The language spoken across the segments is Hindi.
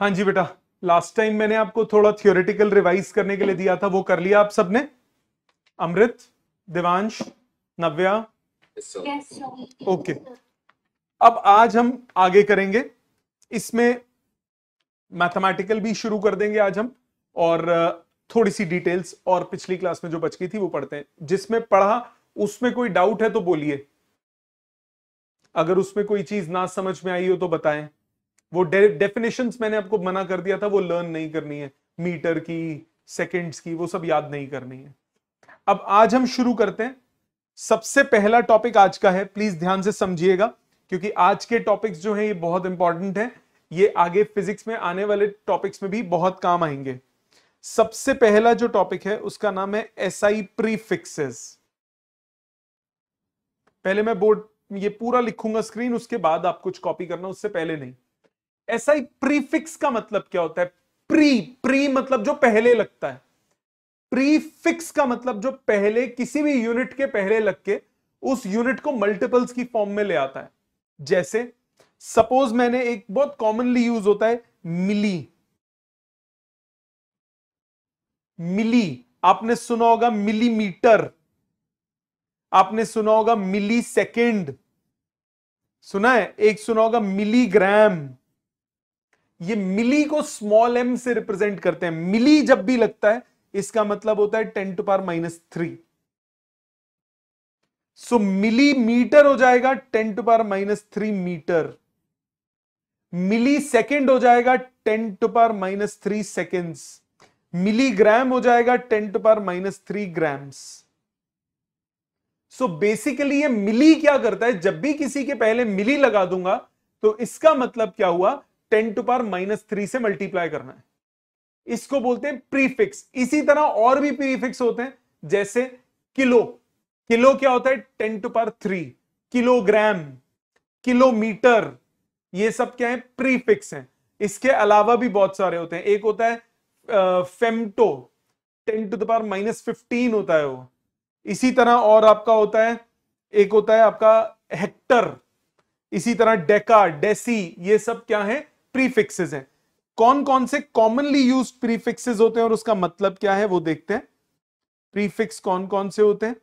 हाँ जी बेटा लास्ट टाइम मैंने आपको थोड़ा थियोरिटिकल रिवाइज करने के लिए दिया था वो कर लिया आप सबने अमृत देवांश नव्या ओके अब आज हम आगे करेंगे इसमें मैथमेटिकल भी शुरू कर देंगे आज हम और थोड़ी सी डिटेल्स और पिछली क्लास में जो बच गई थी वो पढ़ते हैं जिसमें पढ़ा उसमें कोई डाउट है तो बोलिए अगर उसमें कोई चीज ना समझ में आई हो तो बताएं वो डेफिनेशंस मैंने आपको मना कर दिया था वो लर्न नहीं करनी है मीटर की सेकेंड्स की वो सब याद नहीं करनी है अब आज हम शुरू करते हैं सबसे पहला टॉपिक आज का है प्लीज ध्यान से समझिएगा क्योंकि आज के टॉपिक्स जो हैं ये बहुत इंपॉर्टेंट हैं ये आगे फिजिक्स में आने वाले टॉपिक्स में भी बहुत काम आएंगे सबसे पहला जो टॉपिक है उसका नाम है एस आई प्रीफिक्सेस पहले मैं बोर्ड ये पूरा लिखूंगा स्क्रीन उसके बाद आप कुछ कॉपी करना उससे पहले नहीं ऐसा ही प्रीफिक्स का मतलब क्या होता है प्री प्री मतलब जो पहले लगता है प्रीफिक्स का मतलब जो पहले किसी भी यूनिट के पहले लग के उस यूनिट को मल्टीपल्स की फॉर्म में ले आता है जैसे सपोज मैंने एक बहुत कॉमनली यूज होता है मिली मिली आपने सुना होगा मिलीमीटर आपने सुना होगा मिली सेकेंड सुना है एक सुना होगा मिलीग्राम ये मिली को स्मॉल एम से रिप्रेजेंट करते हैं मिली जब भी लगता है इसका मतलब होता है ten to power minus three so millimetre हो जाएगा ten to power minus three metre millisecond हो जाएगा ten to power minus three seconds milligram हो जाएगा ten to power minus three grams so basically ये मिली क्या करता है जब भी किसी के पहले मिली लगा दूंगा तो इसका मतलब क्या हुआ ten to power minus three से मल्टीप्लाई करना है इसको बोलते हैं प्रीफिक्स इसी तरह और भी प्रीफिक्स होते हैं जैसे किलो किलो क्या होता है ten to power three kilogram kilometre ये सब क्या है प्रीफिक्स हैं इसके अलावा भी बहुत सारे होते हैं एक होता है femto ten to the minus fifteen होता है वो इसी तरह और आपका होता है एक होता है आपका हेक्टर इसी तरह डेका डेसी ये सब क्या है प्रीफिक्सेस हैं कौन कौन से कॉमनली यूज प्रीफिक्सेस होते हैं और उसका मतलब क्या है वो देखते हैं प्रीफिक्स कौन कौन से होते हैं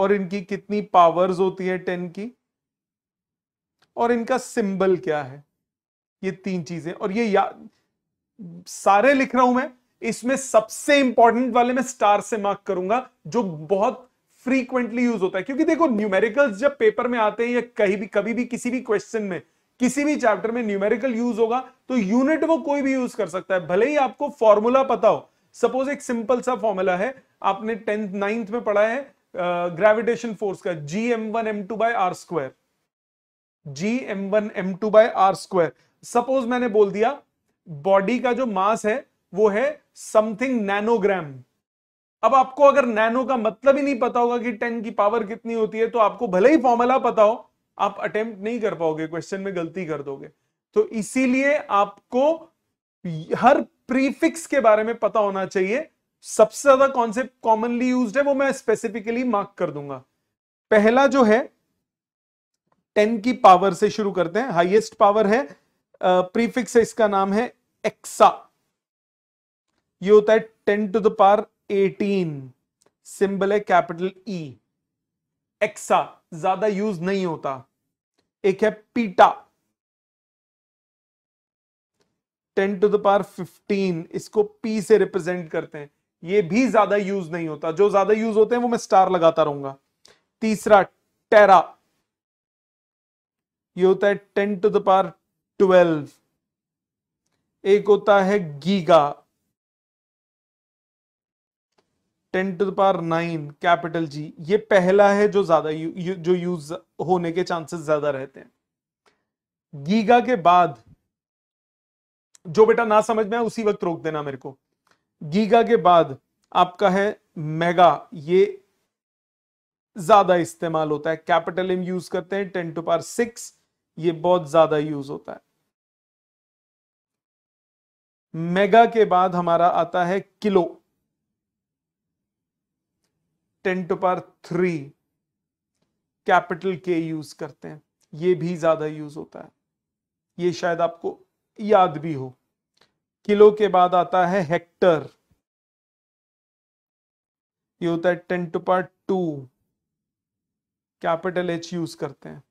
और इनकी कितनी पावर्स होती है टेन की और इनका सिंबल क्या है ये तीन चीजें और ये या सारे लिख रहा हूं मैं इसमें सबसे इंपॉर्टेंट वाले मैं स्टार से मार्क करूंगा जो बहुत फ्रीक्वेंटली यूज होता है क्योंकि देखो न्यूमेरिकल्स जब पेपर में आते हैं या कहीं भी कभी भी किसी भी क्वेश्चन में किसी भी चैप्टर में न्यूमेरिकल यूज होगा तो यूनिट वो कोई भी यूज कर सकता है भले ही आपको फॉर्मूला पता हो सपोज एक सिंपल सा फॉर्मूला है आपने टेंथ नाइन्थ में पढ़ा है ग्रेविटेशन फोर्स का G M one M two by R square G M one M two by R square suppose मैंने बोल दिया बॉडी का जो मास है वो है समथिंग नैनोग्राम अब आपको अगर नैनो का मतलब ही नहीं पता होगा कि टेन की पावर कितनी होती है तो आपको भले ही फॉर्मूला पता हो आप अटेम्प्ट नहीं कर पाओगे क्वेश्चन में गलती कर दोगे तो इसीलिए आपको हर प्रीफिक्स के बारे में पता होना चाहिए सबसे ज्यादा कॉन्सेप्ट कॉमनली यूज है वो मैं स्पेसिफिकली मार्क कर दूंगा पहला जो है टेन की पावर से शुरू करते हैं हाइएस्ट पावर है प्रीफिक्स है इसका नाम है एक्सा ये होता है ten to the power eighteen symbol है कैपिटल ई एक्सा ज्यादा यूज नहीं होता एक है peta ten to the power fifteen इसको पी से रिप्रेजेंट करते हैं ये भी ज्यादा यूज नहीं होता जो ज्यादा यूज होते हैं वो मैं स्टार लगाता रहूंगा तीसरा टेरा ये होता है ten to the power twelve एक होता है giga ten to the power nine capital G ये पहला है जो ज्यादा जो यूज होने के चांसेस ज्यादा रहते हैं गीगा के बाद जो बेटा ना समझ में उसी वक्त रोक देना मेरे को गीगा के बाद आपका है मेगा ये ज्यादा इस्तेमाल होता है कैपिटल एम यूज करते हैं टेन टू पार सिक्स ये बहुत ज्यादा यूज होता है मेगा के बाद हमारा आता है kilo ten to power three capital K use करते हैं ये भी ज्यादा यूज होता है ये शायद आपको याद भी हो किलो के बाद आता है हेक्टर ये होता है ten to power two capital H use करते हैं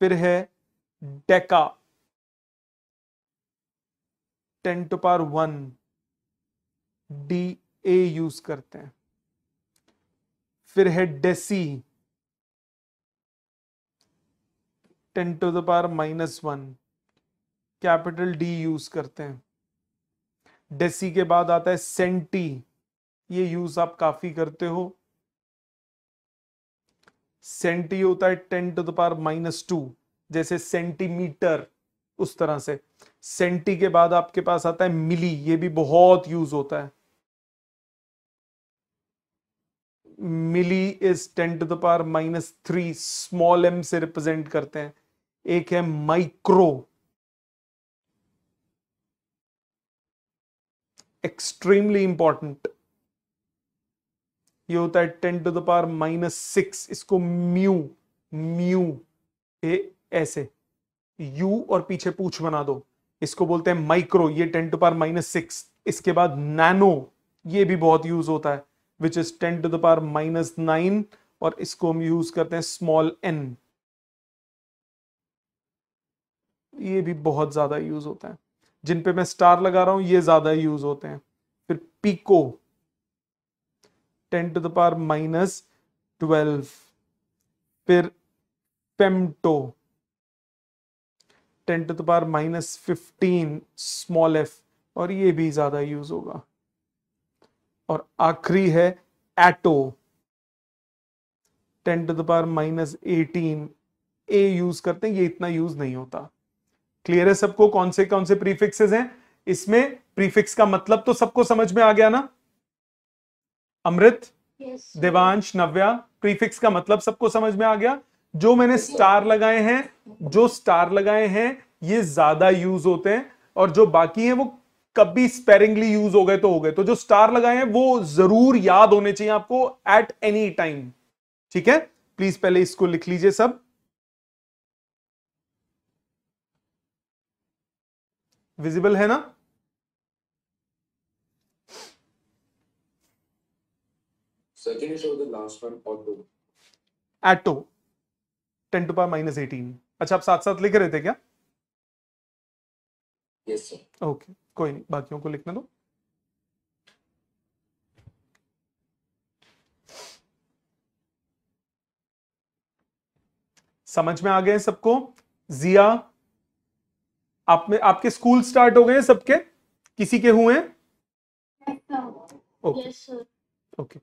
फिर है deca ten to power one D A use करते हैं फिर है deci ten to the power minus one capital D use करते हैं डेसी के बाद आता है सेंटी ये यूज आप काफी करते हो सेंटी होता है ten to the power minus two जैसे सेंटीमीटर उस तरह से सेंटी के बाद आपके पास आता है मिली ये भी बहुत यूज होता है milli is ten to the power minus three small M से रिप्रेजेंट करते हैं एक है माइक्रो एक्सट्रीमली इंपॉर्टेंट ये होता है ten to the power minus six इसको म्यू म्यू ए ऐसे यू और पीछे पूछ बना दो इसको बोलते हैं माइक्रो ये ten to power minus six इसके बाद नैनो ये भी बहुत यूज होता है which is ten to the power minus nine और इसको हम यूज करते हैं स्मॉल एन ये भी बहुत ज्यादा यूज होता है जिन पे मैं स्टार लगा रहा हूं ये ज्यादा यूज होते हैं फिर pico ten to the power minus twelve फिर femto ten to the power minus fifteen small F और ये भी ज्यादा यूज होगा और आखिरी है atto ten to the power minus eighteen A use करते हैं ये इतना यूज नहीं होता क्लियर है सबको कौन से कौन से प्रीफिक्सेस हैं इसमें प्रीफिक्स का मतलब तो सबको समझ में आ गया ना अमृत yes. देवांश नव्या प्रीफिक्स का मतलब सबको समझ में आ गया जो मैंने स्टार लगाए हैं जो स्टार लगाए हैं ये ज्यादा यूज होते हैं और जो बाकी हैं वो कभी स्पेरिंगली यूज हो गए तो हो गए तो जो स्टार लगाए हैं वो जरूर याद होने चाहिए आपको एट एनी टाइम ठीक है प्लीज पहले इसको लिख लीजिए सब विजिबल है ना atto ten to power minus eighteen अच्छा आप साथ साथ लिख रहे थे क्या सर ओके कोई नहीं बाकियों को लिखने दो समझ में आ गए सबको जिया आप में आपके स्कूल स्टार्ट हो गए सबके किसी के हुए ओके ओके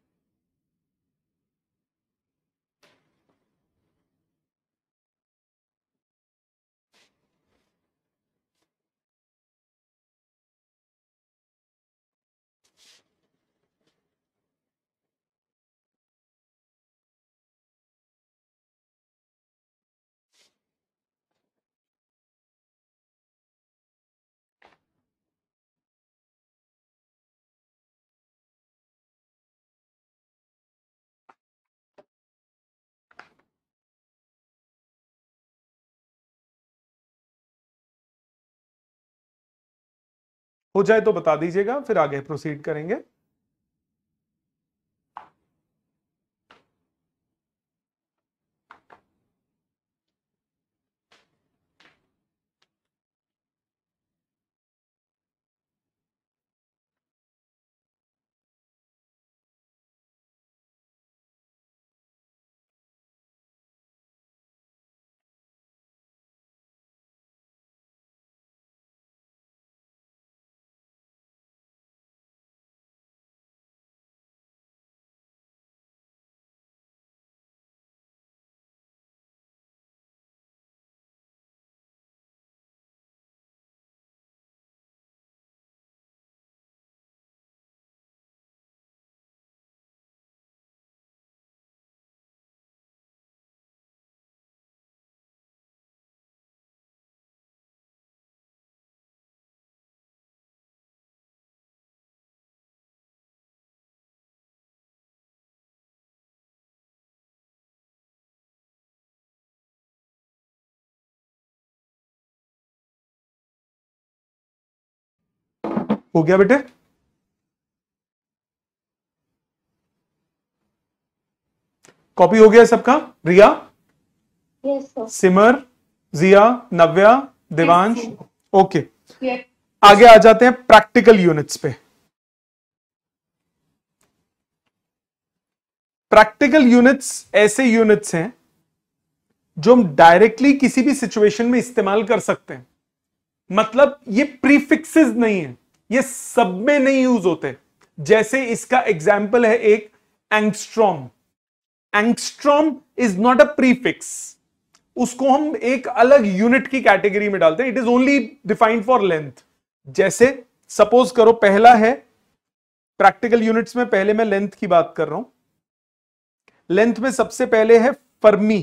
हो जाए तो बता दीजिएगा फिर आगे प्रोसीड करेंगे हो गया बेटे कॉपी हो गया सबका Riya yes, Simar Jiya Navya Devansh okay okay. yes. आगे आ जाते हैं प्रैक्टिकल यूनिट्स पे प्रैक्टिकल यूनिट्स ऐसे यूनिट्स हैं जो हम डायरेक्टली किसी भी सिचुएशन में इस्तेमाल कर सकते हैं मतलब ये प्रीफिक्सेस नहीं है ये सब में नहीं यूज होते जैसे इसका एग्जाम्पल है एक angstrom angstrom is not a prefix उसको हम एक अलग यूनिट की कैटेगरी में डालते हैं it is only defined for length जैसे सपोज करो पहला है प्रैक्टिकल यूनिट्स में पहले मैं लेंथ की बात कर रहा हूं लेंथ में सबसे पहले है फर्मी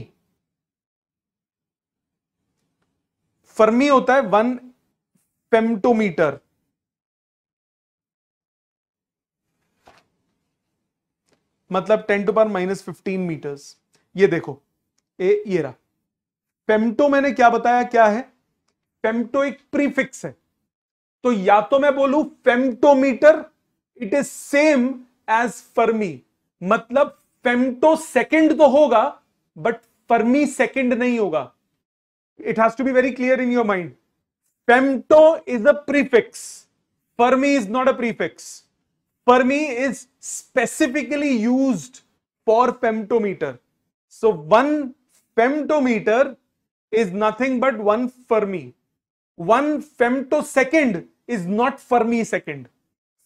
फर्मी होता है वन फेमटोमीटर मतलब ten to power minus fifteen metres ये देखो ए ये रहा पेम्टो मैंने क्या बताया क्या है पेम्टो एक प्रीफिक्स है तो या तो मैं बोलू femtometre it is same as fermi मतलब फेम्टो सेकेंड तो होगा बट फर्मी सेकेंड नहीं होगा it has to be very clear in your mind femto is a prefix fermi is not a prefix fermi is specifically use for femtometre so one femtometre is nothing but one fermi one femtosecond is not fermi second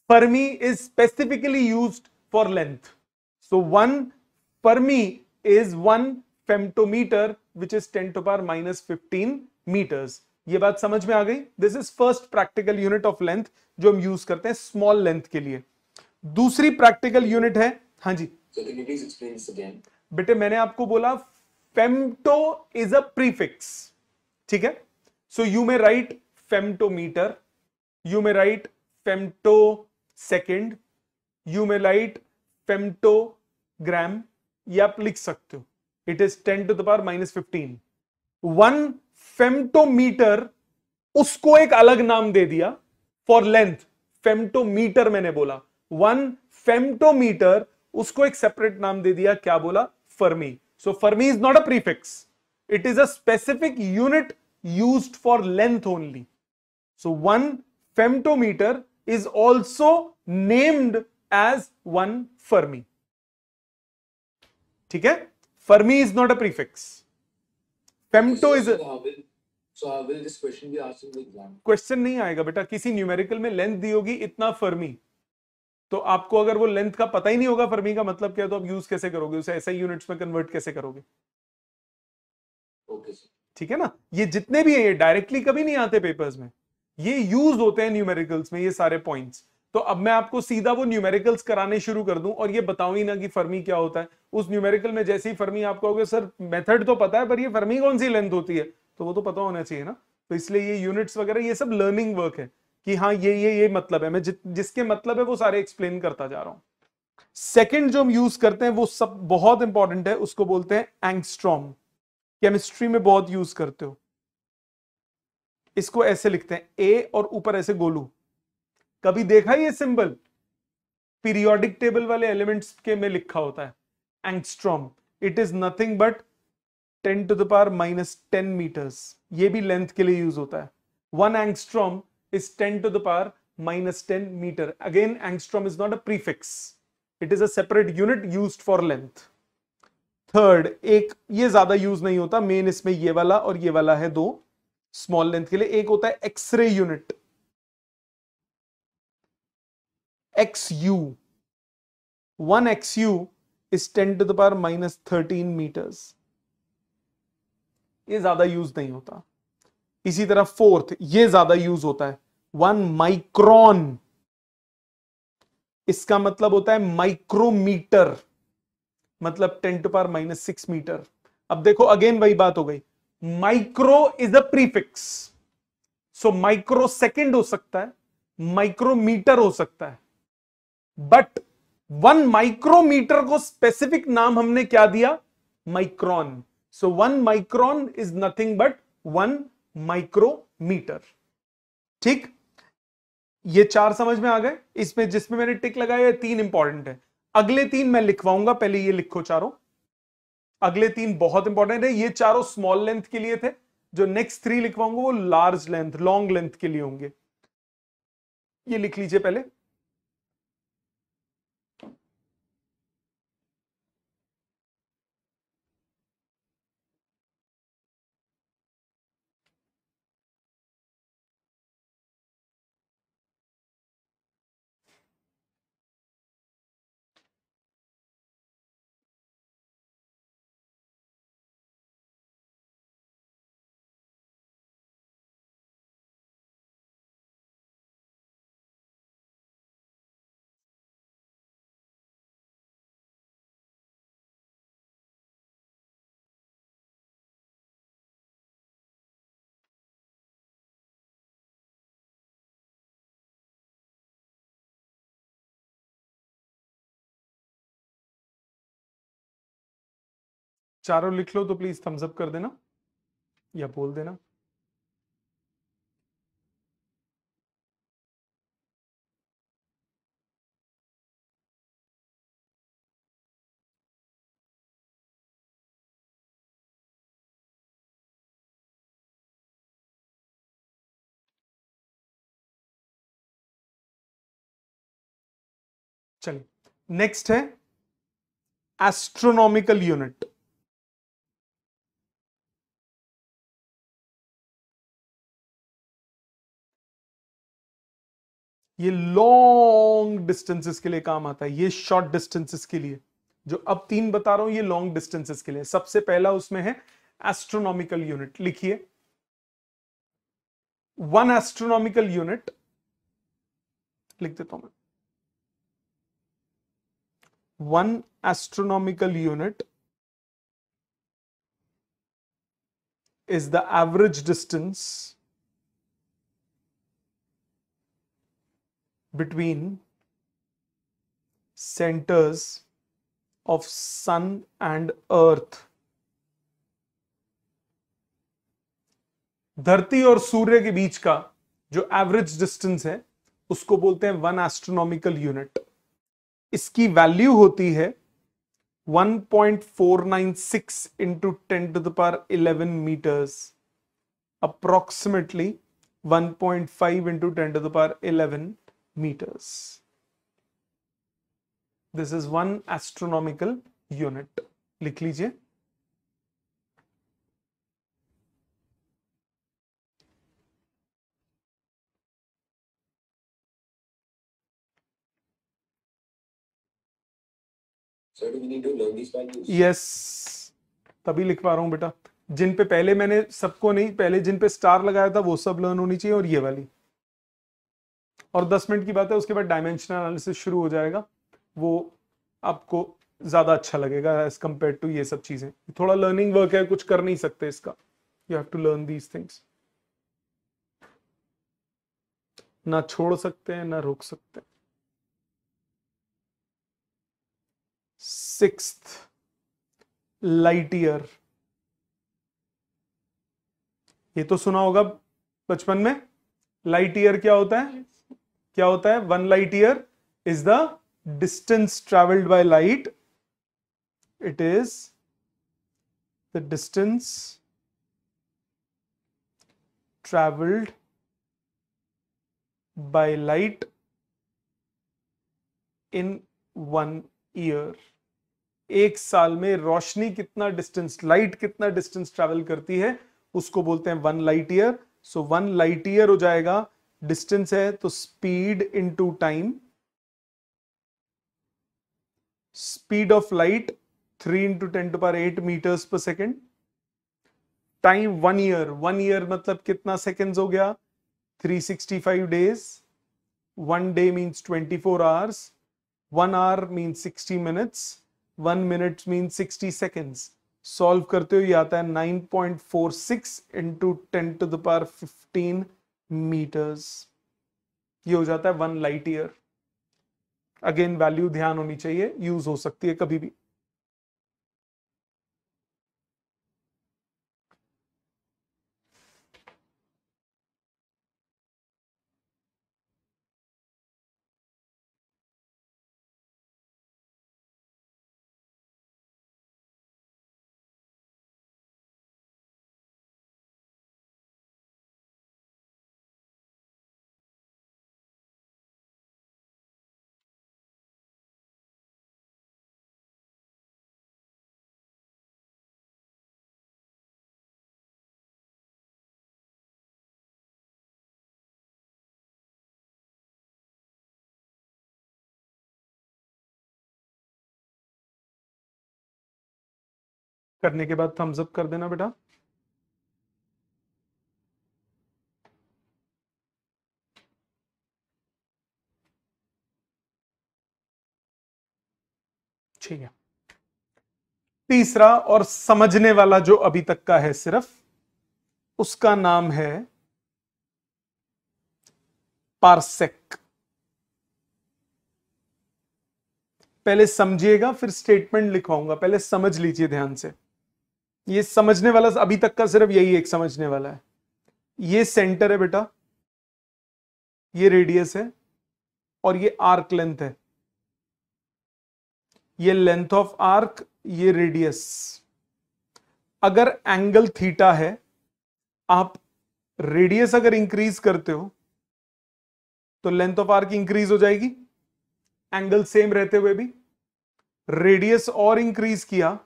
fermi is specifically use for length so one fermi is one femtometre which is ten to power minus fifteen metres ये बात समझ में आ गई this is first practical unit of length जो हम यूज करते हैं स्मॉल लेंथ के लिए दूसरी प्रैक्टिकल यूनिट है हाँ जी so, बेटे मैंने आपको बोला फेमटो इज अ प्रीफिक्स ठीक है so you may write femtometre you may write femtosecond you may write femtogram ये आप लिख सकते हो it is ten to the power minus fifteen one femtometre उसको एक अलग नाम दे दिया फॉर लेंथ फेमटोमीटर मैंने बोला वन फेमटोमीटर उसको एक सेपरेट नाम दे दिया क्या बोला fermi so fermi is not a prefix it is a specific unit use for length only so one femtometre is also named as one fermi ठीक है fermi is not a prefix femto is question नहीं आएगा बेटा किसी न्यूमेरिकल में लेंथ दी होगी इतना फर्मी तो आपको अगर वो लेंथ का पता ही नहीं होगा फर्मी का मतलब क्या है तो आप यूज कैसे करोगे उसे ऐसे यूनिट्स में कन्वर्ट कैसे करोगे okay, ठीक है ना ये जितने भी है ये डायरेक्टली कभी नहीं आते पेपर्स में ये यूज होते हैं न्यूमेरिकल्स में ये सारे पॉइंट्स तो अब मैं आपको सीधा वो न्यूमेरिकल्स कराने शुरू कर दूं और ये बताऊ ही ना कि फर्मी क्या होता है उस न्यूमेरिकल में जैसे ही फर्मी आप कहोगे सर मेथड तो पता है पर ये फर्मी कौन सी लेंथ होती है तो वो तो पता होना चाहिए ना तो इसलिए ये यूनिट्स वगैरह ये सब लर्निंग वर्क है कि हाँ ये ये ये मतलब है मैं जि, जिसके मतलब है वो सारे एक्सप्लेन करता जा रहा हूं सेकेंड जो हम यूज करते हैं वो सब बहुत इंपॉर्टेंट है उसको बोलते हैं एंगस्ट्रॉम केमिस्ट्री में बहुत यूज करते हो इसको ऐसे लिखते हैं ए और ऊपर ऐसे गोलू कभी देखा ये सिंबल पीरियोडिक टेबल वाले एलिमेंट्स के में लिखा होता है angstrom it is nothing but ten to the power minus ten metres ये भी लेंथ के लिए यूज होता है one angstrom is 10 to the power minus 10 meter. Again, angstrom is not a prefix. It is a separate unit used for length. Third, एक ये ज्यादा यूज नहीं होता मेन इसमें ये वाला और ये वाला है दो स्मॉल लेंथ के लिए एक होता है X ray unit X U one X U is ten to the power minus thirteen metres ये ज्यादा यूज नहीं होता इसी तरह फोर्थ ये ज्यादा यूज होता है वन माइक्रोन इसका मतलब होता है माइक्रोमीटर मतलब ten to power minus six metre अब देखो अगेन वही बात हो गई micro is a prefix so microsecond हो सकता है माइक्रोमीटर हो सकता है बट वन माइक्रोमीटर को स्पेसिफिक नाम हमने क्या दिया micron so one micron is nothing but one micrometre ठीक ये चार समझ में आ गए इसमें जिसमें मैंने टिक लगाया है तीन इंपॉर्टेंट है अगले तीन मैं लिखवाऊंगा पहले ये लिखो चारों अगले तीन बहुत इंपॉर्टेंट है ये चारों स्मॉल लेंथ के लिए थे जो नेक्स्ट थ्री लिखवाऊंगा वो लार्ज लेंथ लॉन्ग लेंथ के लिए होंगे ये लिख लीजिए पहले चारों लिख लो तो प्लीज थम्स अप कर देना या बोल देना चलिए नेक्स्ट है एस्ट्रोनॉमिकल यूनिट ये लॉन्ग डिस्टेंसेस के लिए काम आता है ये शॉर्ट डिस्टेंसेस के लिए जो अब तीन बता रहा हूं ये लॉन्ग डिस्टेंसेस के लिए सबसे पहला उसमें है एस्ट्रोनॉमिकल यूनिट लिखिए वन एस्ट्रोनॉमिकल यूनिट लिख देता हूं मैं one astronomical unit is the average distance between centers of sun and earth धरती और सूर्य के बीच का जो एवरेज डिस्टेंस है उसको बोलते हैं वन एस्ट्रोनॉमिकल यूनिट इसकी वैल्यू होती है 1.496 into 10 to the power 11 meters approximately 1.5 into 10 to the power 11 meters. This is one astronomical unit लिख लीजिए यस तभी लिख पा रहा हूं बेटा जिन पे पहले मैंने सबको नहीं पहले जिन पे स्टार लगाया था वो सब लर्न होनी चाहिए और ये वाली और 10 मिनट की बात है उसके बाद डायमेंशनल एनालिसिस शुरू हो जाएगा वो आपको ज़्यादा अच्छा लगेगा एज कम्पेयर टू ये सब चीज़ें थोड़ा लर्निंग वर्क है कुछ कर नहीं सकते इसका you have to learn these things ना छोड़ सकते हैं ना रोक सकते सिक्स्थ लाइट ईयर ये तो सुना होगा बचपन में लाइट ईयर क्या होता है क्या होता है one light year is the distance travelled by light it is the distance travelled by light in one year एक साल में रोशनी कितना डिस्टेंस लाइट कितना डिस्टेंस ट्रेवल करती है उसको बोलते हैं one light year so one light year हो जाएगा डिस्टेंस है तो speed into time speed of light three into ten to power eight metres per second time one year one year मतलब कितना सेकेंड हो गया three sixty five days one day means twenty four hours one hour means sixty minutes one minute means sixty seconds solve करते हुए आता है nine point four six into ten to the power fifteen metres ये हो जाता है one light year again value ध्यान होनी चाहिए यूज हो सकती है कभी भी करने के बाद थम्स अप कर देना बेटा ठीक है तीसरा और समझने वाला जो अभी तक का है सिर्फ उसका नाम है पार्सेक पहले समझिएगा फिर स्टेटमेंट लिखवाऊंगा पहले समझ लीजिए ध्यान से ये समझने वाला अभी तक का सिर्फ यही एक समझने वाला है ये सेंटर है बेटा ये रेडियस है और ये आर्क लेंथ है ये लेंथ ऑफ आर्क ये रेडियस अगर एंगल थीटा है आप रेडियस अगर इंक्रीज करते हो तो लेंथ ऑफ आर्क इंक्रीज हो जाएगी एंगल सेम रहते हुए भी रेडियस और इंक्रीज किया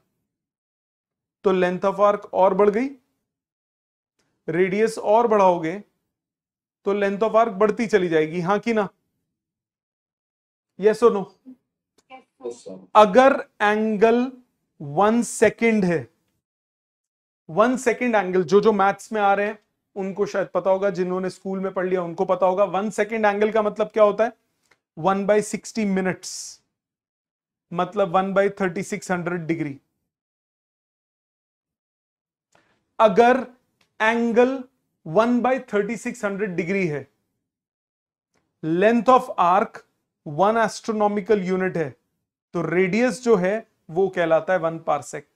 तो लेंथ ऑफ आर्क और बढ़ गई रेडियस और बढ़ाओगे तो लेंथ ऑफ आर्क बढ़ती चली जाएगी हाँ कि ना यस और नो अगर एंगल वन सेकेंड है वन सेकेंड एंगल जो जो मैथ्स में आ रहे हैं उनको शायद पता होगा जिन्होंने स्कूल में पढ़ लिया उनको पता होगा वन सेकेंड एंगल का मतलब क्या होता है वन बाई सिक्सटी मिनट्स मतलब one by thirty six hundred degree अगर angle one by thirty six hundred degree है length of arc one astronomical unit है तो रेडियस जो है वो कहलाता है वन पारसेक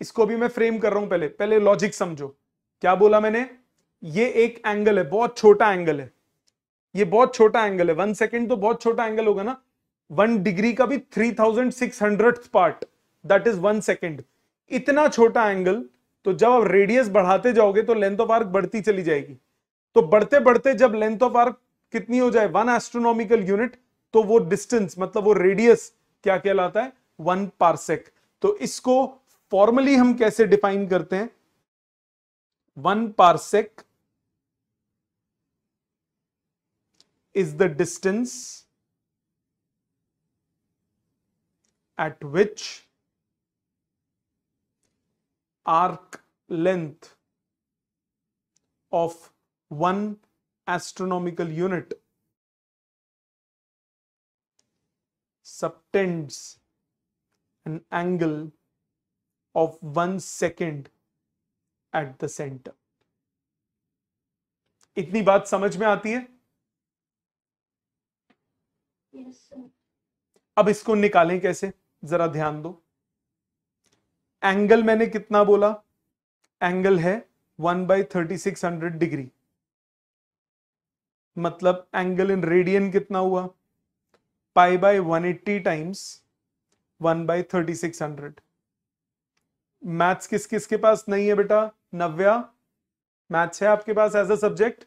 इसको भी मैं फ्रेम कर रहा हूं पहले पहले लॉजिक समझो क्या बोला मैंने ये एक एंगल है बहुत छोटा एंगल है ये बहुत छोटा एंगल है वन सेकेंड तो बहुत छोटा एंगल होगा ना वन डिग्री का भी three thousand six hundred part that is one second इतना छोटा एंगल तो जब आप रेडियस बढ़ाते जाओगे तो लेंथ ऑफ आर्क बढ़ती चली जाएगी तो बढ़ते बढ़ते जब लेंथ ऑफ आर्क कितनी हो जाए वन एस्ट्रोनॉमिकल यूनिट तो वो डिस्टेंस मतलब वो रेडियस क्या कहलाता है वन पार्सेक तो इसको फॉर्मली हम कैसे डिफाइन करते हैं one parsec is the distance at which arc length of one astronomical unit subtends an angle of one second at the center. इतनी बात समझ में आती है yes, sir. अब इसको निकालें कैसे जरा ध्यान दो एंगल मैंने कितना बोला एंगल है one by thirty six hundred degree मतलब एंगल इन रेडियन कितना हुआ pi by 180 times thirty by hundred maths किस किस के पास नहीं है बेटा नव्या मैथ्स है आपके पास एज अ सब्जेक्ट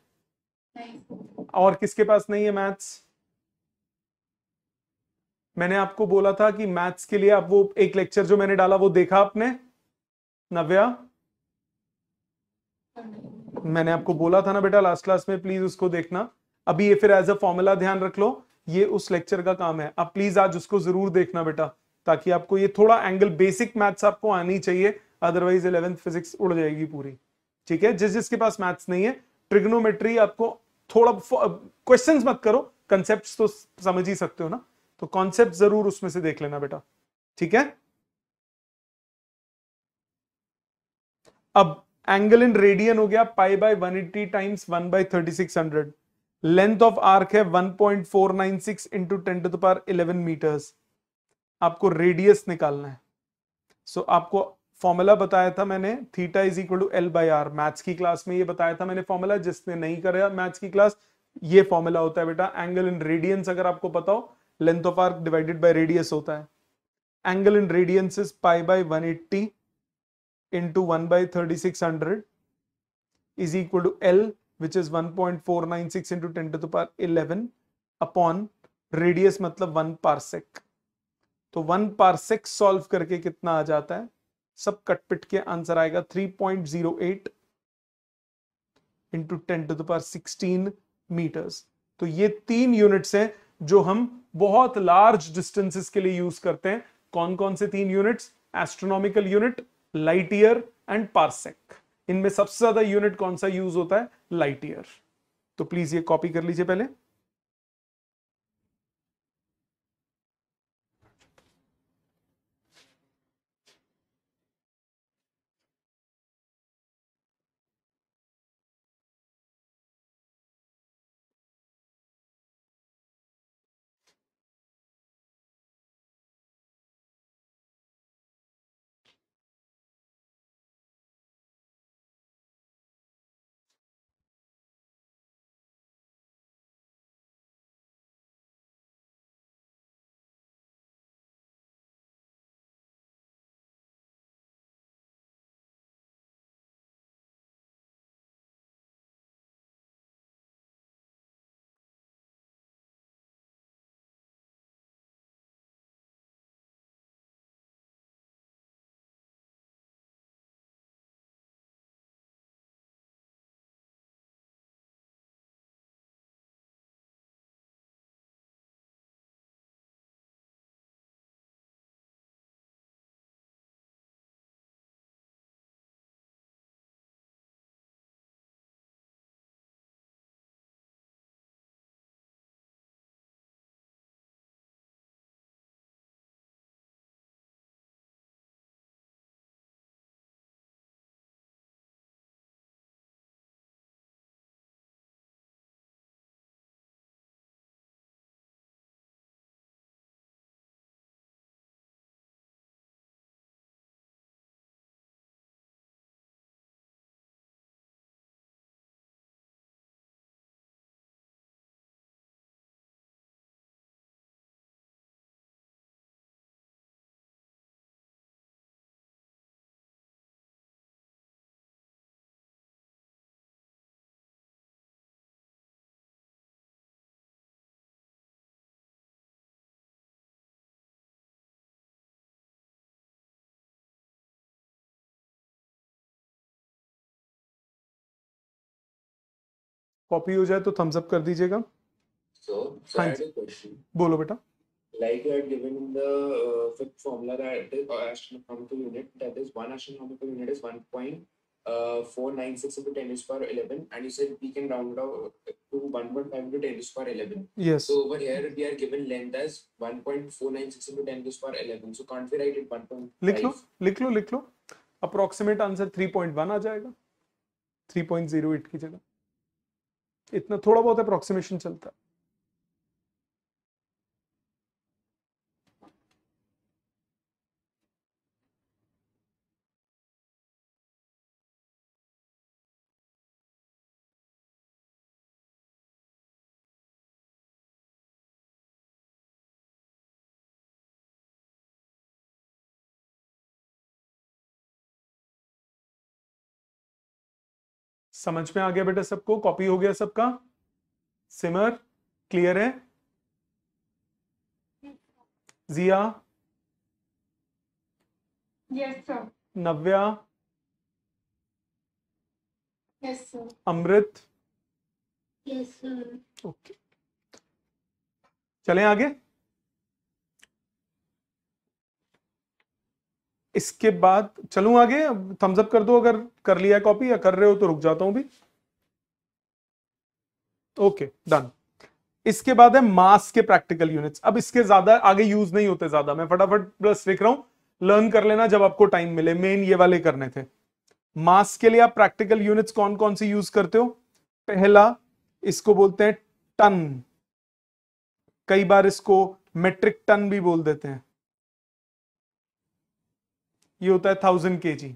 और किसके पास नहीं है मैथ्स मैंने आपको बोला था कि मैथ्स के लिए आप वो एक लेक्चर जो मैंने डाला वो देखा आपने नव्या मैंने आपको बोला था ना बेटा लास्ट क्लास में प्लीज उसको देखना अभी ये फिर एज अ फॉर्मूला ध्यान रख लो ये उस लेक्चर का काम है आप प्लीज आज उसको जरूर देखना बेटा ताकि आपको ये थोड़ा एंगल बेसिक मैथ्स आपको आनी चाहिए अदरवाइज इलेवेंथ फिजिक्स उड़ जाएगी पूरी ठीक है जिस जिसके पास मैथ्स नहीं है ट्रिग्नोमेट्री आपको थोड़ा क्वेश्चंस मत करो कंसेप्ट तो समझ ही सकते हो ना तो कॉन्सेप्ट जरूर उसमें से देख लेना बेटा ठीक है अब एंगल इन रेडियन हो गया pi by 180 times 1 by 3600 length of arc है 1.496 into 10 to the power 11 metres आपको रेडियस निकालना है सो so, आपको फॉर्मूला बताया था मैंने theta is equal to L by R maths की क्लास में ये बताया था मैंने फॉर्मूला जिसने नहीं कराया मैथ्स की क्लास ये फॉर्मूला होता है बेटा एंगल इन रेडियंस अगर आपको बताओ length of arc divided by radius होता है angle in radians is pi by 180 eighty into one by thirty six hundred is equal to L which is one point four nine six into ten to the power eleven upon radius मतलब वन पारसेक तो वन पारसेक सॉल्व करके कितना आ जाता है सब कटपिट के आंसर आएगा three point zero eight into ten to the power sixteen metres तो ये तीन यूनिट्स हैं जो हम बहुत लार्ज डिस्टेंसेस के लिए यूज करते हैं कौन कौन से तीन units astronomical unit light year and parsec इनमें सबसे ज्यादा यूनिट कौन सा यूज होता है लाइट ईयर तो प्लीज ये कॉपी कर लीजिए पहले कॉपी हो जाए तो थम्स अप कर दीजिएगा So, so I बोलो बेटा Like you had given in the uh, fifth formula that is uh, astronomical unit, that is one astronomical unit is 1.496 into 10 raised power 11, and you said we can round out to 1.5 into 10 raised power 11. Yes. So over here we are given length as 1.496 into 10 raised power 11. So can't we write it 1.5? लिख लो, लिख लो, लिख लो. Approximate answer 3.1 आ जाएगा. 3.08 की जगह. इतना थोड़ा बहुत अप्रोक्सीमेशन चलता है समझ में आ गया बेटा सबको कॉपी हो गया सबका सिमर क्लियर है Jiya yes sir Navya yes sir Amrit yes sir okay चले आगे इसके बाद चलू आगे थम्स अप कर दो अगर कर लिया कॉपी या कर रहे हो तो रुक जाता हूं भी ओके okay, डन इसके बाद है मास के प्रैक्टिकल यूनिट्स अब इसके ज्यादा आगे यूज नहीं होते ज्यादा मैं फटाफट प्लस लिख रहा हूं लर्न कर लेना जब आपको टाइम मिले मेन ये वाले करने थे मास के लिए आप प्रैक्टिकल यूनिट्स कौन कौन से यूज करते हो पहला इसको बोलते हैं टन कई बार इसको मेट्रिक टन भी बोल देते हैं ये होता है थाउजेंड के जी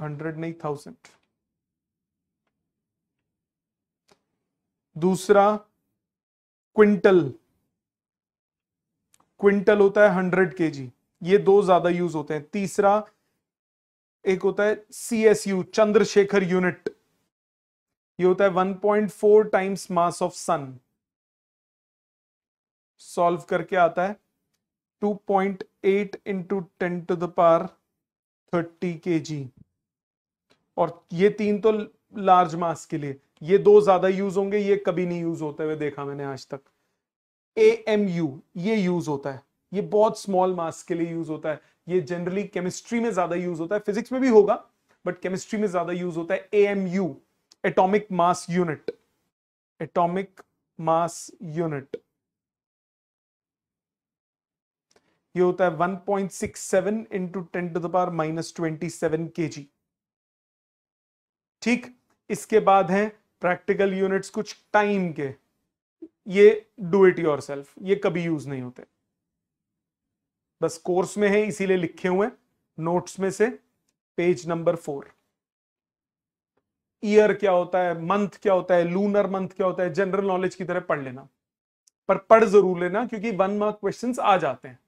हंड्रेड नहीं थाउजेंड दूसरा क्विंटल क्विंटल होता है हंड्रेड के जी ये दो ज्यादा यूज होते हैं तीसरा एक होता है C S U Chandrasekhar unit ये होता है 1.4 times mass of sun solve करके आता है 2.8 into ten to the power 30 के और ये तीन तो लार्ज मास के लिए ये दो ज्यादा यूज होंगे ये कभी नहीं यूज होते हुए देखा मैंने आज तक ए एम यू ये यूज होता है ये बहुत स्मॉल मास के लिए यूज होता है ये जनरली केमिस्ट्री में ज्यादा यूज होता है फिजिक्स में भी होगा बट केमिस्ट्री में ज्यादा यूज होता है A M U atomic mass unit atomic mass unit ये होता है 1.67 point six seven into ten to the power minus twenty seven K G ठीक इसके बाद है प्रैक्टिकल यूनिट्स कुछ टाइम के ये डू इट योर सेल्फ ये कभी यूज नहीं होते बस कोर्स में है इसीलिए लिखे हुए नोट्स में से पेज नंबर फोर ईयर क्या होता है मंथ क्या होता है लूनर मंथ क्या होता है जनरल नॉलेज की तरह पढ़ लेना पर पढ़ जरूर लेना क्योंकि वन मार्क क्वेश्चंस आ जाते हैं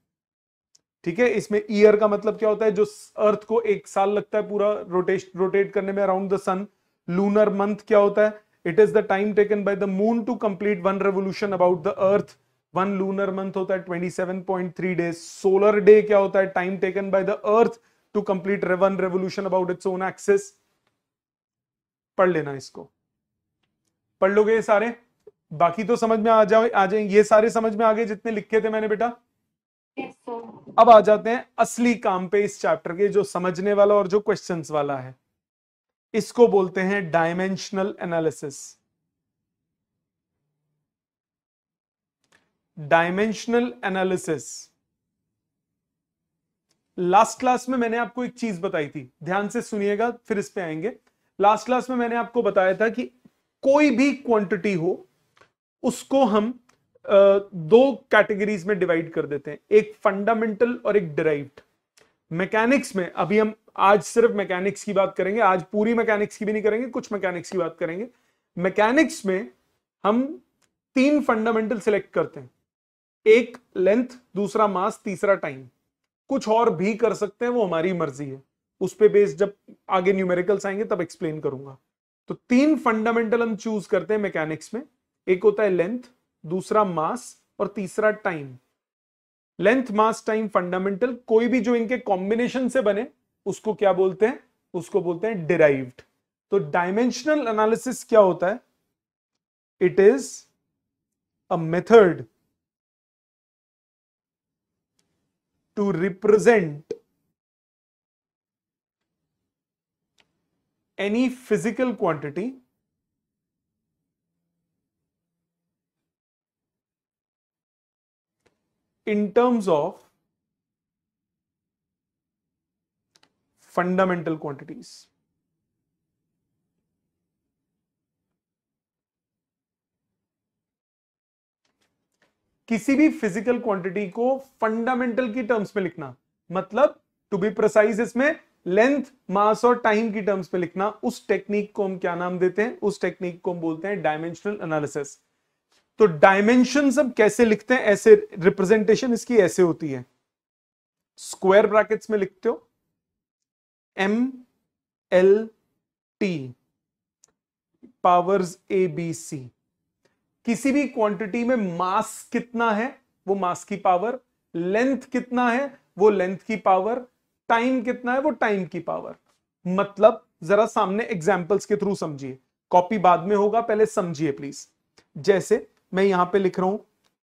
ठीक है इसमें ईयर का मतलब क्या होता है जो अर्थ को एक साल लगता है पूरा रोटेशन रोटेट करने में around the sun lunar month क्या होता है it is the time taken by the moon to complete one revolution about the earth one lunar month होता है 27.3 डेज सोलर डे क्या होता है time taken by the earth to complete one revolution about its own axis पढ़ लेना इसको पढ़ लोगे ये सारे बाकी तो समझ में आ जाओ आ जाए ये सारे समझ में आ गए जितने लिखे थे मैंने बेटा yes, अब आ जाते हैं असली काम पे इस चैप्टर के जो समझने वाला और जो क्वेश्चंस वाला है इसको बोलते हैं dimensional analysis dimensional analysis last class में मैंने आपको एक चीज बताई थी ध्यान से सुनिएगा फिर इस पे आएंगे लास्ट क्लास में मैंने आपको बताया था कि कोई भी क्वांटिटी हो उसको हम दो कैटेगरीज में डिवाइड कर देते हैं एक फंडामेंटल और एक डिराइव्ड मैकेनिक्स में अभी हम आज सिर्फ मैकेनिक्स की बात करेंगे आज पूरी मैकेनिक्स की भी नहीं करेंगे कुछ मैकेनिक्स की बात करेंगे मैकेनिक्स में हम तीन फंडामेंटल सिलेक्ट करते हैं एक लेंथ दूसरा मास तीसरा टाइम कुछ और भी कर सकते हैं वो हमारी मर्जी है उस पर बेस्ड जब आगे न्यूमेरिकल्स आएंगे तब एक्सप्लेन करूंगा तो तीन फंडामेंटल हम चूज करते हैं मैकेनिक्स में एक होता है लेंथ दूसरा मास और तीसरा time length mass time fundamental कोई भी जो इनके कॉम्बिनेशन से बने उसको क्या बोलते हैं उसको बोलते हैं डिराइव्ड तो डायमेंशनल एनालिसिस क्या होता है it is a method to represent any physical quantity in terms of fundamental quantities. किसी भी फिजिकल क्वांटिटी को फंडामेंटल की टर्म्स में लिखना मतलब टू बी प्रोसाइज इसमें लेंथ मास और टाइम की टर्म्स में लिखना उस टेक्निक को हम क्या नाम देते हैं उस टेक्निक को हम बोलते हैं डायमेंशनल एनालिसिस तो डायमेंशन अब कैसे लिखते हैं ऐसे रिप्रेजेंटेशन इसकी ऐसे होती है स्क्वायर ब्रैकेट्स में लिखते हो M L T powers A B C किसी भी क्वांटिटी में मास कितना है वो मास की पावर लेंथ कितना है वो लेंथ की पावर टाइम कितना है वो टाइम की पावर मतलब जरा सामने एग्जाम्पल्स के थ्रू समझिए कॉपी बाद में होगा पहले समझिए प्लीज जैसे मैं यहां पे लिख रहा हूं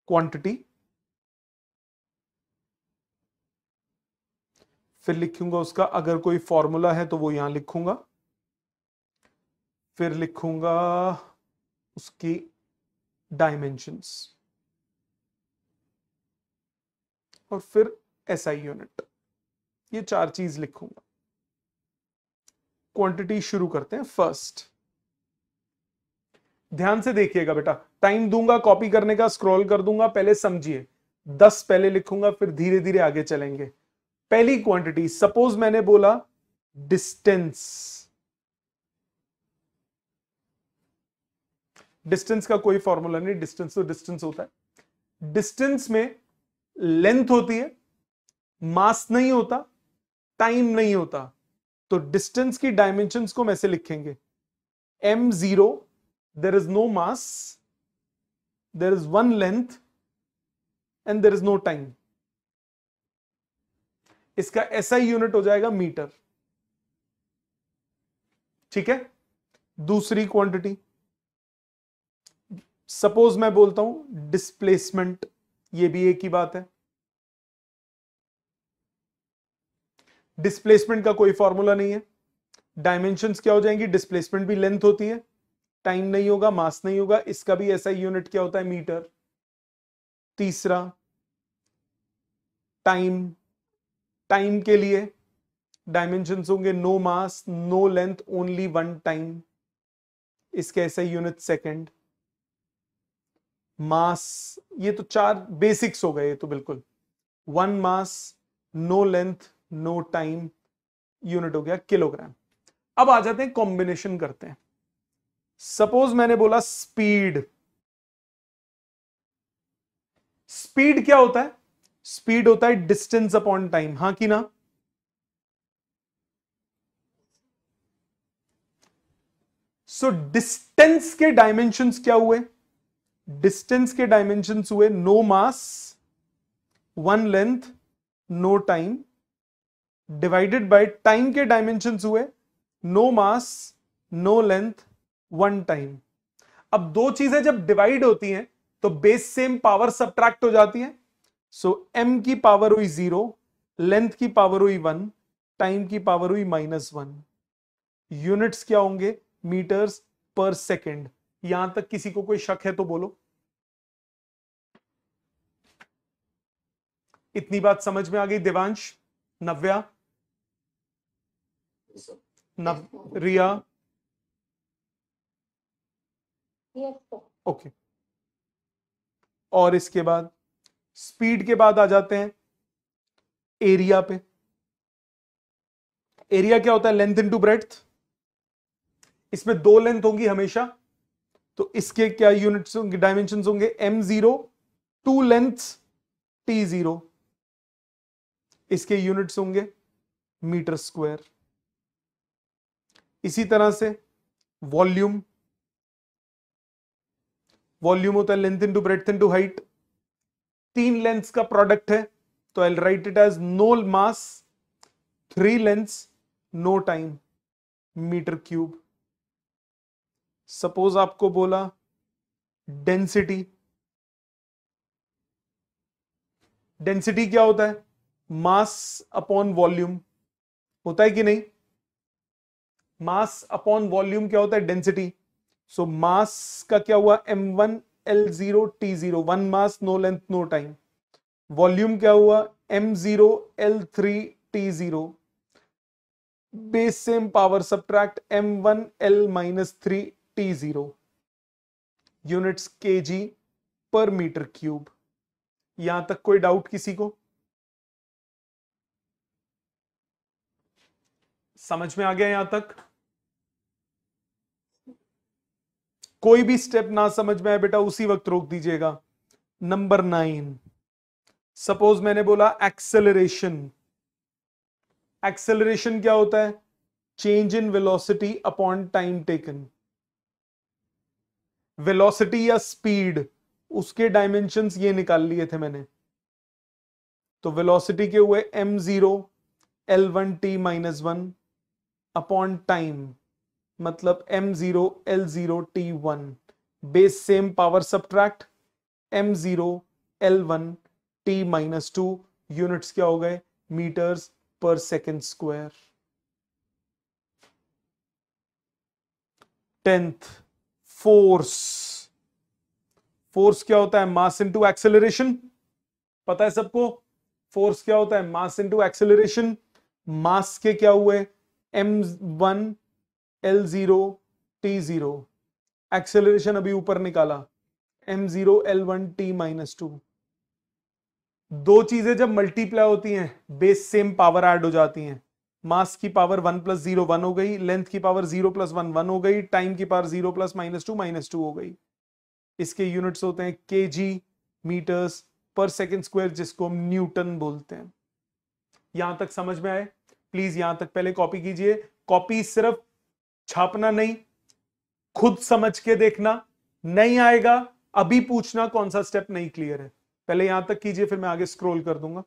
क्वांटिटी फिर लिखूंगा उसका अगर कोई फॉर्मूला है तो वो यहां लिखूंगा फिर लिखूंगा उसकी डायमेंशंस और फिर एसआई यूनिट ये चार चीज लिखूंगा क्वांटिटी शुरू करते हैं फर्स्ट ध्यान से देखिएगा बेटा टाइम दूंगा कॉपी करने का स्क्रॉल कर दूंगा पहले समझिए दस पहले लिखूंगा फिर धीरे धीरे आगे चलेंगे पहली क्वांटिटी सपोज मैंने बोला डिस्टेंस डिस्टेंस का कोई फॉर्मूला नहीं डिस्टेंस तो डिस्टेंस होता है डिस्टेंस में लेंथ होती है मास नहीं होता टाइम नहीं होता तो डिस्टेंस की डायमेंशंस को मैं लिखेंगे M zero there is no mass, there is one length, and there is no time. इसका ऐसा SI यूनिट हो जाएगा मीटर ठीक है दूसरी क्वांटिटी सपोज मैं बोलता हूं डिस्प्लेसमेंट ये भी एक ही बात है डिस्प्लेसमेंट का कोई फॉर्मूला नहीं है डायमेंशंस क्या हो जाएंगी डिस्प्लेसमेंट भी लेंथ होती है टाइम नहीं होगा मास नहीं होगा इसका भी ऐसा यूनिट क्या होता है मीटर तीसरा टाइम टाइम के लिए डायमेंशन होंगे no mass no length only one time इसके ऐसे यूनिट सेकंड मास ये तो चार बेसिक्स हो गए तो बिल्कुल one mass no length no time unit हो गया किलोग्राम अब आ जाते हैं कॉम्बिनेशन करते हैं सपोज मैंने बोला स्पीड स्पीड क्या होता है स्पीड होता है डिस्टेंस अपॉन टाइम हां कि ना सो so, डिस्टेंस के डायमेंशन क्या हुए डिस्टेंस के डायमेंशन हुए no mass one length no time divided by time के डायमेंशन हुए no mass no length one time अब दो चीजें जब डिवाइड होती हैं तो बेस सेम पावर सब्ट्रैक्ट हो जाती है सो so, एम की पावर हुई जीरो लेंथ की पावर हुई वन टाइम की पावर हुई माइनस वन यूनिट्स क्या होंगे मीटर्स पर सेकेंड यहां तक किसी को कोई शक है तो बोलो इतनी बात समझ में आ गई देवांश नव्या नव रिया ओके okay. और इसके बाद स्पीड के बाद आ जाते हैं एरिया पे एरिया क्या होता है लेंथ इनटू ब्रेथ इसमें दो लेंथ होंगी हमेशा तो इसके क्या यूनिट्स होंगे डायमेंशन होंगे M zero two length T zero इसके यूनिट्स होंगे मीटर स्क्वायर इसी तरह से वॉल्यूम वॉल्यूम होता है length into breadth into height तीन लेंस का प्रोडक्ट है तो I write it as no mass three length no time metre cube suppose आपको बोला डेंसिटी डेंसिटी क्या होता है मास अपॉन वॉल्यूम होता है कि नहीं मास अपॉन वॉल्यूम क्या होता है डेंसिटी सो so, मास का क्या हुआ M one L zero T zero one mass no length no time volume क्या हुआ M zero L three T zero base same power subtract M one L minus three T zero units K G पर मीटर क्यूब यहां तक कोई डाउट किसी को समझ में आ गया यहां तक कोई भी स्टेप ना समझ में आए बेटा उसी वक्त रोक दीजिएगा नंबर नाइन सपोज मैंने बोला एक्सेलरेशन एक्सेलरेशन क्या होता है change in velocity upon time taken velocity या स्पीड उसके डायमेंशन ये निकाल लिए थे मैंने तो वेलोसिटी के हुए M zero L one T minus one upon time मतलब M zero L zero T one base same power subtract M zero L one T minus two units क्या हो गए metres per second square tenth force force क्या होता है मास इनटू एक्सेलरेशन पता है सबको फोर्स क्या होता है मास इनटू एक्सेलरेशन मास के क्या हुए M one L zero T zero acceleration अभी ऊपर निकाला M zero L one T minus two दो चीजें जब मल्टीप्लाई होती हैं बेस सेम पावर ऐड हो जाती हैं मास की power one plus zero one हो गई लेंथ की power zero plus one one हो गई टाइम की power zero plus minus two minus two हो गई इसके यूनिट्स होते हैं K G metres per second square जिसको हम न्यूटन बोलते हैं यहां तक समझ में आए प्लीज यहां तक पहले कॉपी कीजिए कॉपी सिर्फ छापना नहीं खुद समझ के देखना नहीं आएगा अभी पूछना कौन सा स्टेप नहीं क्लियर है पहले यहां तक कीजिए फिर मैं आगे स्क्रॉल कर दूंगा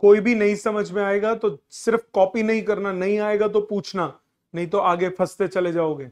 कोई भी नहीं समझ में आएगा तो सिर्फ कॉपी नहीं करना नहीं आएगा तो पूछना नहीं तो आगे फंसते चले जाओगे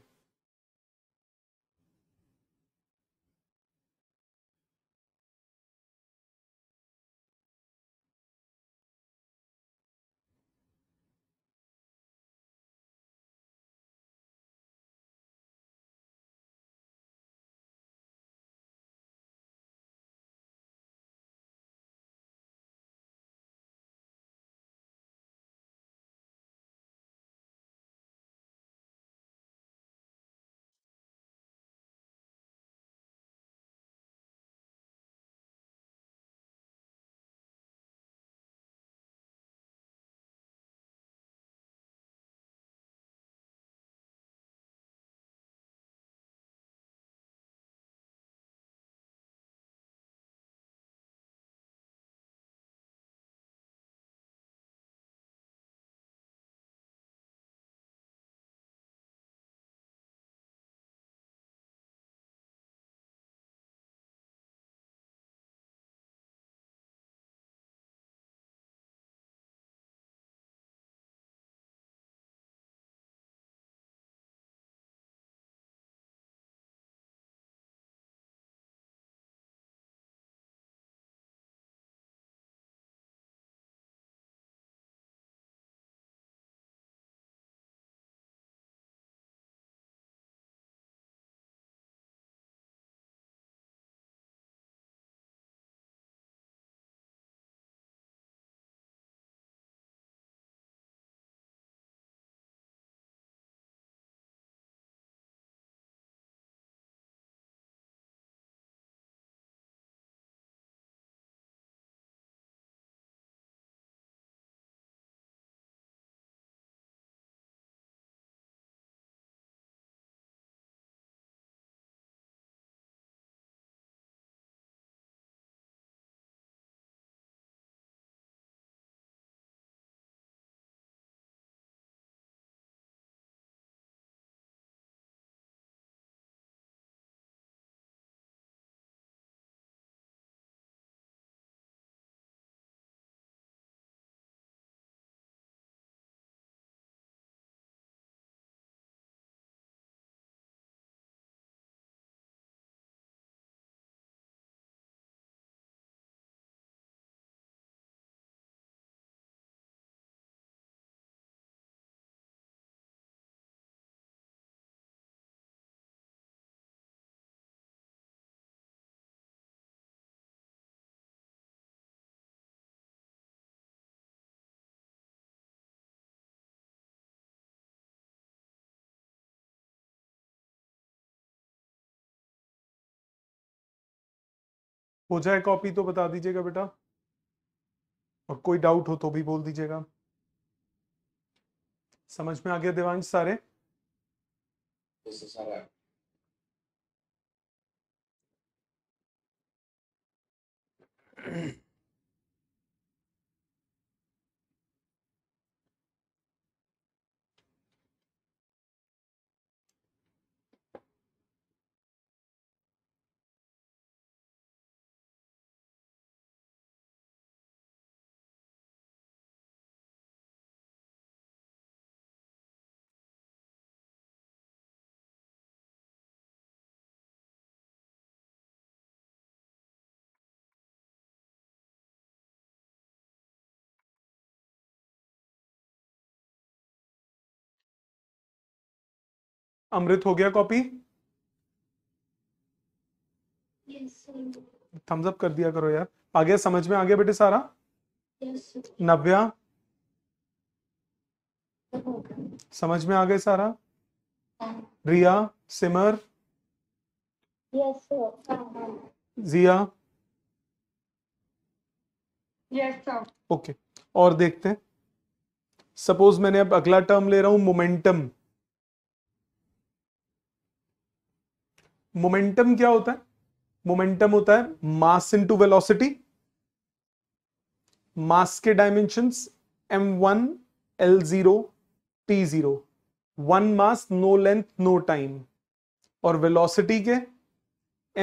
हो जाए कॉपी तो बता दीजिएगा बेटा और कोई डाउट हो तो भी बोल दीजिएगा समझ में आ गया देवांश सारे सारा अमृत हो गया कॉपी थम्स अप कर दिया करो यार आ गया समझ में आ गया बेटे सारा नव्या समझ में आ गए सारा हाँ। रिया सिमर yes, हाँ, हाँ। Jiya okay yes, okay. और देखते हैं सपोज मैंने अब अगला टर्म ले रहा हूं मोमेंटम मोमेंटम क्या होता है मोमेंटम होता है मास इनटू वेलोसिटी मास के dimensions M one L zero T zero one mass no length no time और वेलोसिटी के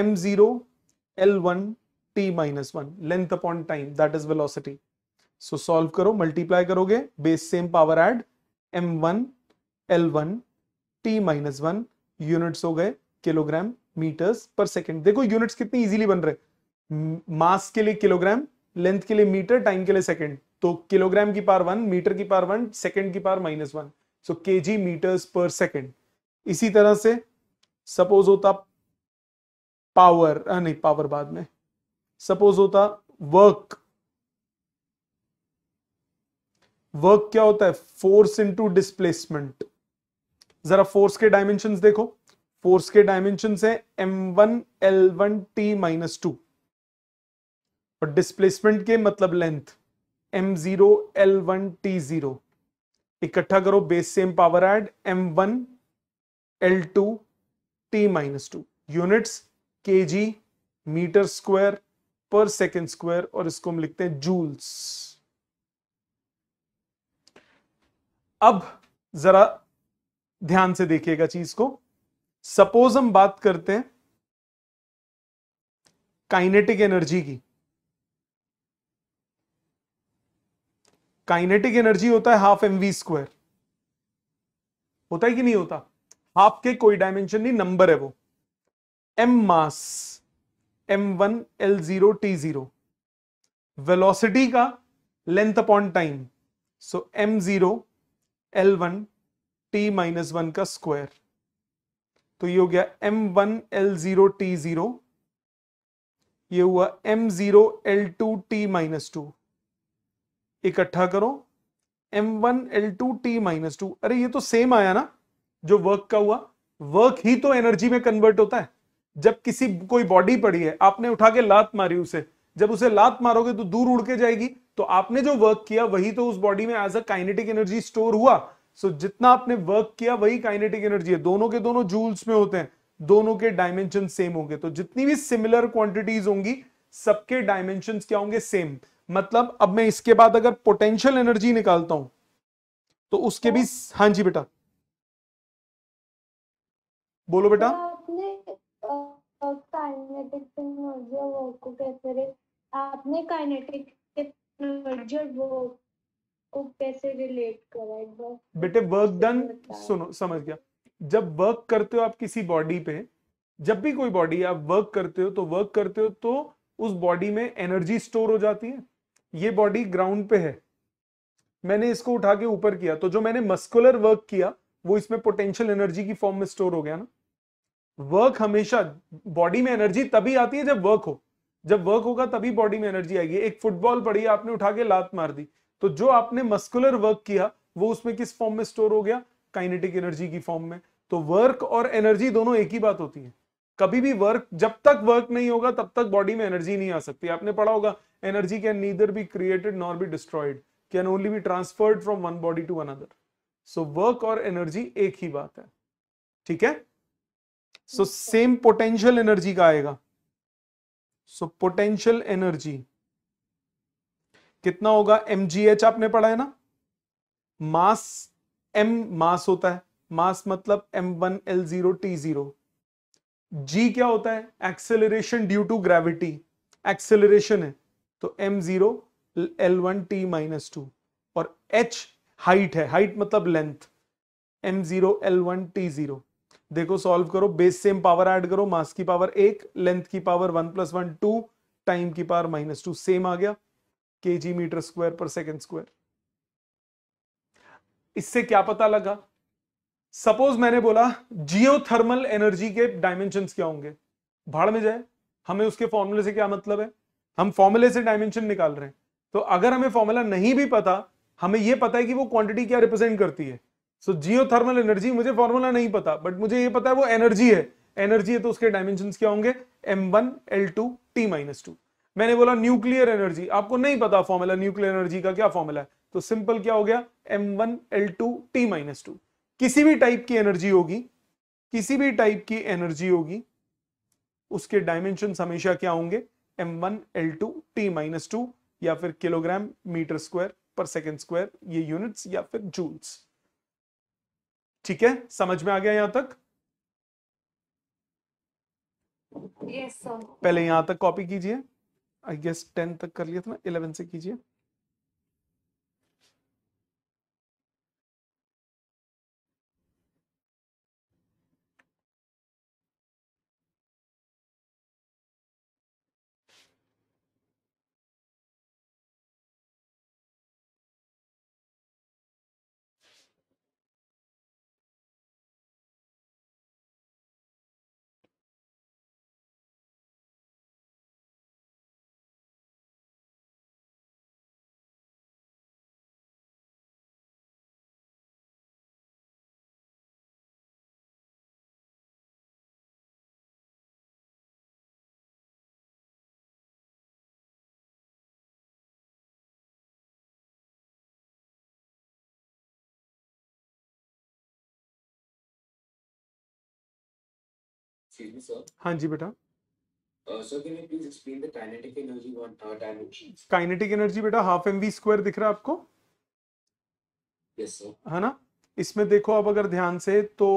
M zero L one T minus one length upon time that is velocity so solve करो मल्टीप्लाई करोगे base same power add M one L one T minus one units हो गए किलोग्राम मीटर्स पर सेकेंड देखो यूनिट्स कितनी इजीली बन रहे मास के लिए किलोग्राम लेंथ के लिए मीटर टाइम के लिए सेकेंड तो किलोग्राम की पार वन मीटर की पार वन सेकेंड की पार माइनस वन सो के जी मीटर्स पर सेकेंड इसी तरह से सपोज होता पावर आ, नहीं पावर बाद में सपोज होता वर्क वर्क क्या होता है फोर्स इनटू डिस्प्लेसमेंट जरा फोर्स के डायमेंशन देखो फोर्स के डायमेंशन है M one L one T minus two और डिस्प्लेसमेंट के मतलब length M zero L one T zero इकट्ठा करो base same power add M one L two T minus two units K G metre square per second square और इसको हम लिखते हैं जूल्स अब जरा ध्यान से देखिएगा चीज को सपोज हम बात करते हैं काइनेटिक एनर्जी की काइनेटिक एनर्जी होता है हाफ एम वी स्क्वायर होता है कि नहीं होता हाफ के कोई डायमेंशन नहीं नंबर है वो M mass M one L zero T zero velocity का length upon time so M zero L one T minus one का स्क्वायर तो ये हो गया M one L zero T zero ये हुआ M zero L two T minus two इकट्ठा करो M one L two T minus two अरे ये तो सेम आया ना जो वर्क का हुआ वर्क ही तो एनर्जी में कन्वर्ट होता है जब किसी कोई बॉडी पड़ी है आपने उठा के लात मारी उसे जब उसे लात मारोगे तो दूर उड़ के जाएगी तो आपने जो वर्क किया वही तो उस बॉडी में as a kinetic energy store हुआ सो so, जितना आपने वर्क किया वही काइनेटिक एनर्जी है दोनों के दोनों जूल्स में होते हैं दोनों के डायमेंशन सेम होंगे तो जितनी भी सिमिलर क्वांटिटीज होंगी सबके डायमेंशन क्या होंगे सेम मतलब अब मैं इसके बाद अगर पोटेंशियल एनर्जी निकालता हूं तो उसके भी तो हाँ जी बेटा बोलो बेटा तो आपने काइनेटिक एनर्जी और को कैसे रिलेट करा बेटे वर्क डन सुनो समझ गया जब वर्क करते हो आप किसी बॉडी पे जब भी कोई बॉडी आप वर्क करते हो तो वर्क करते हो तो उस बॉडी में एनर्जी स्टोर हो जाती है ये बॉडी ग्राउंड पे है मैंने इसको उठा के ऊपर किया तो जो मैंने मस्कुलर वर्क किया वो इसमें पोटेंशियल एनर्जी की फॉर्म में स्टोर हो गया ना वर्क हमेशा बॉडी में एनर्जी तभी आती है जब वर्क हो जब वर्क होगा तभी बॉडी में एनर्जी आएगी एक फुटबॉल पड़ी आपने उठा के लात मार दी तो जो आपने मस्कुलर वर्क किया वो उसमें किस फॉर्म में स्टोर हो गया काइनेटिक एनर्जी की फॉर्म में तो वर्क और एनर्जी दोनों एक ही बात होती है कभी भी वर्क जब तक वर्क नहीं होगा तब तक बॉडी में एनर्जी नहीं आ सकती आपने पढ़ा होगा energy can neither be created nor be destroyed can only be transferred from one body to another so work और एनर्जी एक ही बात है ठीक है सो सेम पोटेंशियल एनर्जी का आएगा सो पोटेंशियल एनर्जी कितना होगा एम आपने पढ़ा है ना मास एम मास होता है मास मतलब M one L zero T zero G क्या होता है acceleration due to gravity acceleration है तो M zero L one T minus two और एच हाइट है हाइट मतलब length M zero L one T zero देखो सॉल्व करो बेस सेम पावर ऐड करो मास की पावर एक लेंथ की power one plus one two time की पावर माइनस टू सेम आ गया K G metre square per second square इससे क्या पता लगा सपोज मैंने बोला जियोथर्मल एनर्जी के डायमेंशन क्या होंगे भाड़ में जाए हमें उसके फॉर्मूले से क्या मतलब है हम फॉर्मूले से डायमेंशन निकाल रहे हैं तो अगर हमें फॉर्मूला नहीं भी पता हमें यह पता है कि वो क्वांटिटी क्या रिप्रेजेंट करती है सो जियोथर्मल एनर्जी मुझे फॉर्मूला नहीं पता बट मुझे ये पता है वो एनर्जी है एनर्जी है तो उसके डायमेंशन क्या होंगे M one L two T minus two मैंने बोला न्यूक्लियर एनर्जी आपको नहीं पता फॉर्मूला न्यूक्लियर एनर्जी का क्या फॉर्मूला है तो सिंपल क्या हो गया M one L two T minus two किसी भी टाइप की एनर्जी होगी किसी भी टाइप की एनर्जी होगी उसके डायमेंशन हमेशा क्या होंगे M one L two T minus two या फिर kilogram metre square per second square ये यूनिट्स या फिर जूल्स ठीक है समझ में आ गया यहां तक yes, पहले यहां तक कॉपी कीजिए आई गेस टेन तक कर लिया था ना इलेवन से कीजिए हाँ जी बेटा काइनेटिक uh, एनर्जी बेटा हाफ एम वी स्क्वायर दिख रहा है आपको है ना इसमें देखो आप अगर ध्यान से तो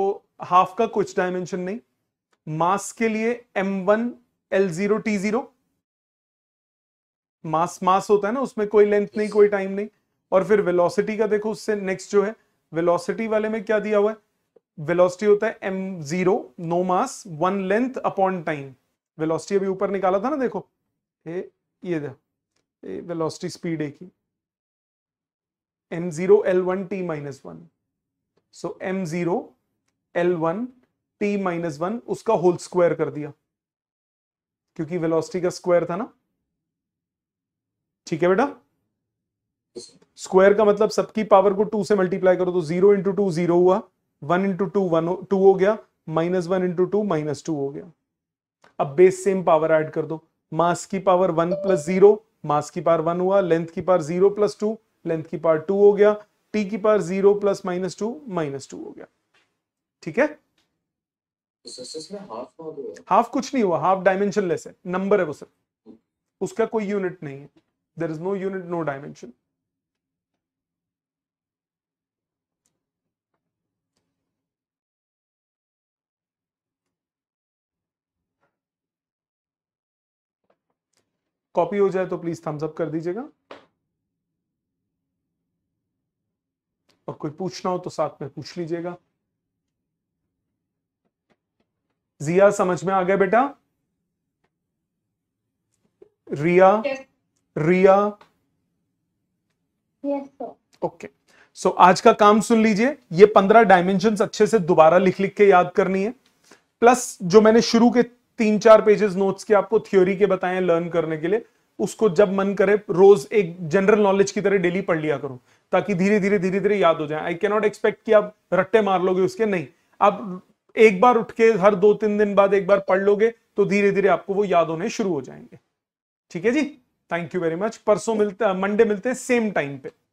हाफ का कुछ डायमेंशन नहीं मास के लिए M one L zero T zero mass mass होता है ना उसमें कोई लेंथ नहीं कोई टाइम नहीं और फिर वेलोसिटी का देखो उससे नेक्स्ट जो है वेलोसिटी वाले में क्या दिया हुआ है वेलोसिटी होता है m0 zero no mass one length upon time velocity अभी ऊपर निकाला था ना देखो ए, ये देखो वेलोसिटी स्पीड ए की M zero L one T minus one so M zero L one T minus one उसका होल स्क्वायर कर दिया क्योंकि वेलोसिटी का स्क्वायर था ना ठीक है बेटा स्क्वायर का मतलब सबकी पावर को टू से मल्टीप्लाई करो तो जीरो इंटू टू जीरो हुआ one into two one two हो गया minus one into two minus two हो गया अब बेस सेम पावर ऐड कर दो मास की power one plus zero mass की पावर वन हुआ लेंथ की power zero plus two length की पावर टू हो गया टी की power zero plus minus two minus two हो गया ठीक है हाफ कुछ नहीं हुआ हाफ डायमेंशन लेस है नंबर है वो सर उसका कोई यूनिट नहीं है there is no unit no dimension copy हो जाए तो प्लीज थम्स अप कर दीजिएगा और कोई पूछना हो तो साथ में पूछ लीजिएगा जिया समझ में आ गया बेटा Riya yes. Riya okay yes, so आज का काम सुन लीजिए ये पंद्रह डायमेंशन अच्छे से दोबारा लिख लिख के याद करनी है प्लस जो मैंने शुरू के तीन चार पेजेस नोट्स के आपको थ्योरी के बताएं लर्न करने के लिए उसको जब मन करे रोज एक जनरल नॉलेज की तरह डेली पढ़ लिया करो ताकि धीरे धीरे धीरे धीरे याद हो जाए आई कैनॉट एक्सपेक्ट कि आप रट्टे मार लोगे उसके नहीं आप एक बार उठ के हर दो तीन दिन बाद एक बार पढ़ लोगे तो धीरे धीरे आपको वो याद होने शुरू हो जाएंगे ठीक है जी थैंक यू वेरी मच परसों मिलते मंडे मिलते हैं सेम टाइम पे